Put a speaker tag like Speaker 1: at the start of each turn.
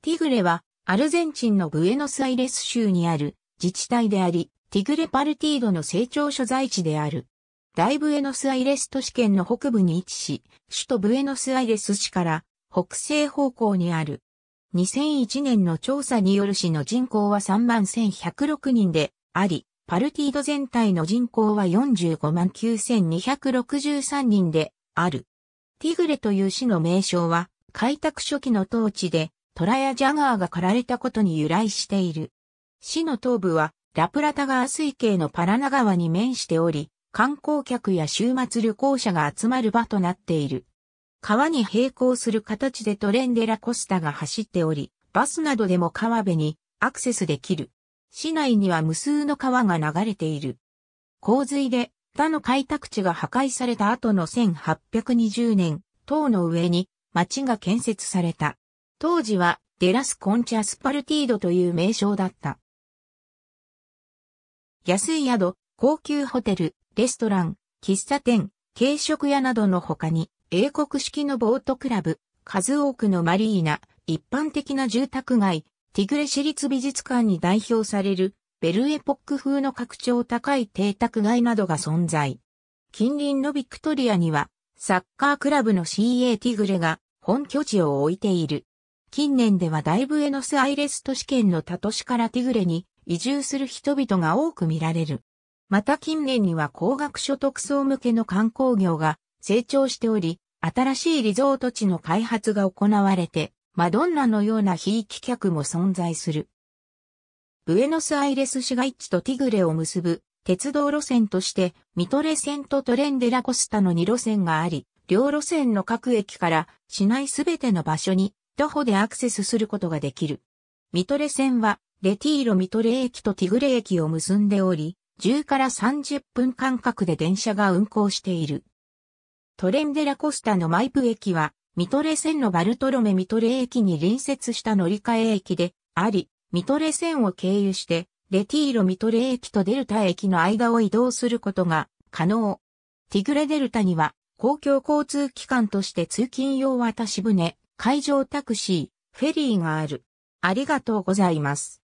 Speaker 1: ティグレは、アルゼンチンのブエノスアイレス州にある自治体であり、ティグレパルティードの成長所在地である。大ブエノスアイレス都市圏の北部に位置し、首都ブエノスアイレス市から北西方向にある。2001年の調査による市の人口は3万1106人であり、パルティード全体の人口は45万9263人である。ティグレという市の名称は、開拓初期の当地で、トラやジャガーが刈られたことに由来している。市の東部はラプラタ川水系のパラナ川に面しており、観光客や週末旅行者が集まる場となっている。川に並行する形でトレンデラコスタが走っており、バスなどでも川辺にアクセスできる。市内には無数の川が流れている。洪水で他の開拓地が破壊された後の1820年、塔の上に町が建設された。当時はデラス・コンチャ・スパルティードという名称だった。安い宿、高級ホテル、レストラン、喫茶店、軽食屋などの他に、英国式のボートクラブ、数多くのマリーナ、一般的な住宅街、ティグレ市立美術館に代表される、ベルエポック風の拡張高い邸宅街などが存在。近隣のビクトリアには、サッカークラブの CA ティグレが本拠地を置いている。近年ではだいぶエノスアイレス都市圏の他都市からティグレに移住する人々が多く見られる。また近年には高額所得層向けの観光業が成長しており、新しいリゾート地の開発が行われて、マドンナのような非規客も存在する。ブエノスアイレス市街地とティグレを結ぶ鉄道路線としてミトレ線とトレンデラコスタの2路線があり、両路線の各駅から市内すべての場所に徒歩でアクセスすることができる。ミトレ線は、レティーロミトレ駅とティグレ駅を結んでおり、10から30分間隔で電車が運行している。トレンデラコスタのマイプ駅は、ミトレ線のバルトロメミトレ駅に隣接した乗り換え駅であり、ミトレ線を経由して、レティーロミトレ駅とデルタ駅の間を移動することが可能。ティグレデルタには公共交通機関として通勤用渡し船、海上タクシー、フェリーがある。ありがとうございます。